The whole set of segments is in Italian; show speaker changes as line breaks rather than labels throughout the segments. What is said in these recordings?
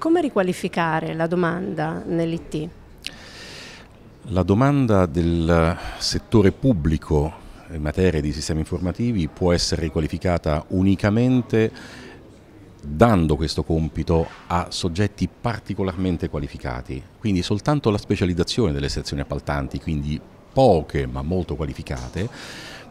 Come riqualificare la domanda nell'IT?
La domanda del settore pubblico in materia di sistemi informativi può essere riqualificata unicamente dando questo compito a soggetti particolarmente qualificati, quindi soltanto la specializzazione delle sezioni appaltanti, quindi poche ma molto qualificate,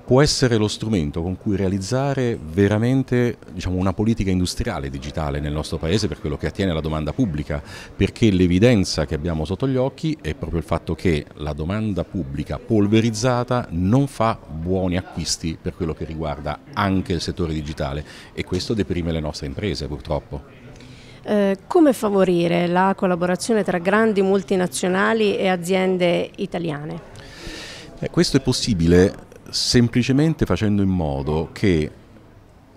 può essere lo strumento con cui realizzare veramente diciamo, una politica industriale digitale nel nostro Paese per quello che attiene alla domanda pubblica, perché l'evidenza che abbiamo sotto gli occhi è proprio il fatto che la domanda pubblica polverizzata non fa buoni acquisti per quello che riguarda anche il settore digitale e questo deprime le nostre imprese purtroppo.
Eh, come favorire la collaborazione tra grandi multinazionali e aziende italiane?
Eh, questo è possibile semplicemente facendo in modo che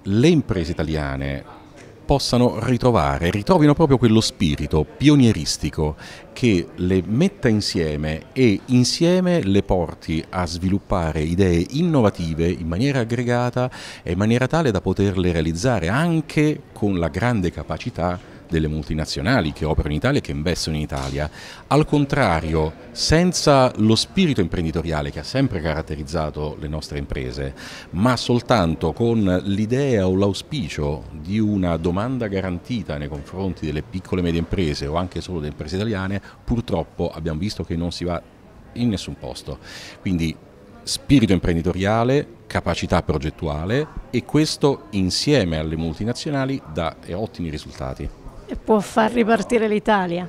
le imprese italiane possano ritrovare, ritrovino proprio quello spirito pionieristico che le metta insieme e insieme le porti a sviluppare idee innovative in maniera aggregata e in maniera tale da poterle realizzare anche con la grande capacità delle multinazionali che operano in Italia e che investono in Italia, al contrario, senza lo spirito imprenditoriale che ha sempre caratterizzato le nostre imprese, ma soltanto con l'idea o l'auspicio di una domanda garantita nei confronti delle piccole e medie imprese o anche solo delle imprese italiane, purtroppo abbiamo visto che non si va in nessun posto. Quindi spirito imprenditoriale, capacità progettuale e questo insieme alle multinazionali dà ottimi risultati
può far ripartire l'Italia?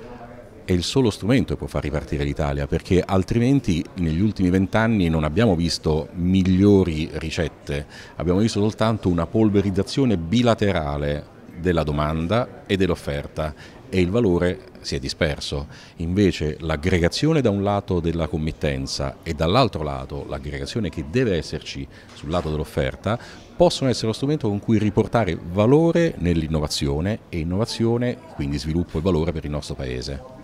È il solo strumento che può far ripartire l'Italia, perché altrimenti negli ultimi vent'anni non abbiamo visto migliori ricette, abbiamo visto soltanto una polverizzazione bilaterale della domanda e dell'offerta e il valore si è disperso. Invece l'aggregazione da un lato della committenza e dall'altro lato l'aggregazione che deve esserci sul lato dell'offerta possono essere lo strumento con cui riportare valore nell'innovazione e innovazione, quindi sviluppo e valore per il nostro Paese.